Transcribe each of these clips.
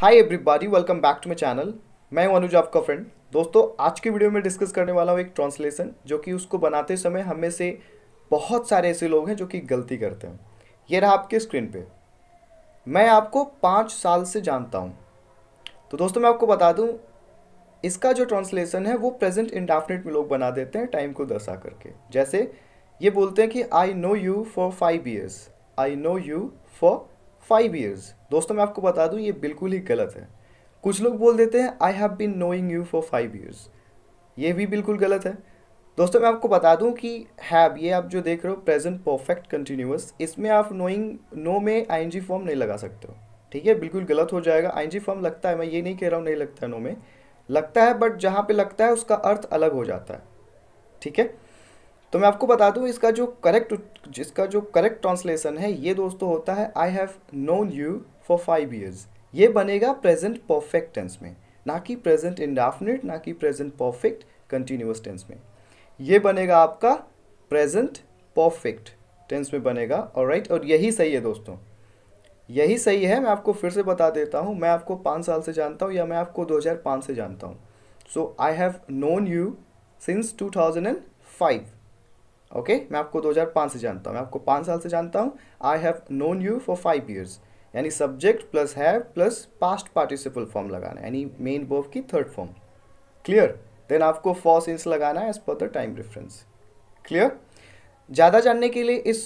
Hi everybody welcome back to my channel मैं हूं अनुज आपका फ्रेंड दोस्तों आज की वीडियो में डिस्कस करने वाला हूं एक ट्रांसलेशन जो कि उसको बनाते समय हमें से बहुत सारे ऐसे लोग हैं जो कि गलती करते हैं ये रहा आपके स्क्रीन पे मैं आपको पाँच साल से जानता हूँ तो दोस्तों मैं आपको बता दूँ इसका जो ट्रांसलेशन है वो प्रेजेंट इंडाफिनिट में लोग बना देते हैं टाइम को दर्शा करके जैसे ये बोलते हैं कि I know you for five years I know you for five years दोस्तों मैं आपको बता दूं ये बिल्कुल ही गलत है कुछ लोग बोल देते हैं I have been knowing you for five years ये भी बिल्कुल गलत है दोस्तों मैं आपको बता दूं कि हैव ये आप जो देख रहे हो प्रेजेंट परफेक्ट कंटिन्यूस इसमें आप नोइंग नो में आई एन जी फॉर्म नहीं लगा सकते हो ठीक है बिल्कुल गलत हो जाएगा आई एन जी फॉर्म लगता है मैं ये नहीं कह रहा हूँ नहीं लगता है नो में लगता है बट जहाँ पे लगता है उसका अर्थ अलग हो जाता है ठीक है तो मैं आपको बता दूं इसका जो करेक्ट जिसका जो करेक्ट ट्रांसलेशन है ये दोस्तों होता है I have known you for five years ये बनेगा प्रेजेंट परफेक्ट टेंस में ना कि प्रेजेंट इंडाफिनिट ना कि प्रेजेंट परफेक्ट कंटिन्यूस टेंस में ये बनेगा आपका प्रेजेंट परफेक्ट टेंस में बनेगा और राइट और यही सही है दोस्तों यही सही है मैं आपको फिर से बता देता हूँ मैं आपको पाँच साल से जानता हूँ या मैं आपको दो से जानता हूँ so I have known you since two okay okay? मैं आपको 2005 से जानता हूँ मैं आपको पाँच साल से जानता हूँ I have known you for five years यानी subject plus have plus past participle form लगाना यानी मेन बोव की थर्ड फॉर्म क्लियर देन आपको फॉस सेंस लगाना है as per the time reference clear ज़्यादा जानने के लिए इस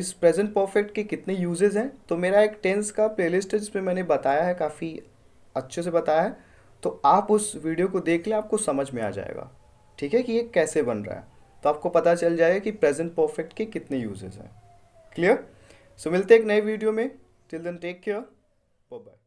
इस प्रेजेंट परफेक्ट के कितने यूजेज हैं तो मेरा एक टेंस का प्लेलिस्ट है जिसमें मैंने बताया है काफ़ी अच्छे से बताया है तो आप उस वीडियो को देख लें आपको समझ में आ जाएगा ठीक है कि ये कैसे बन रहा है तो आपको पता चल जाएगा कि प्रेजेंट परफेक्ट के कितने यूजेज हैं क्लियर सो मिलते हैं एक नए वीडियो में till then take care bye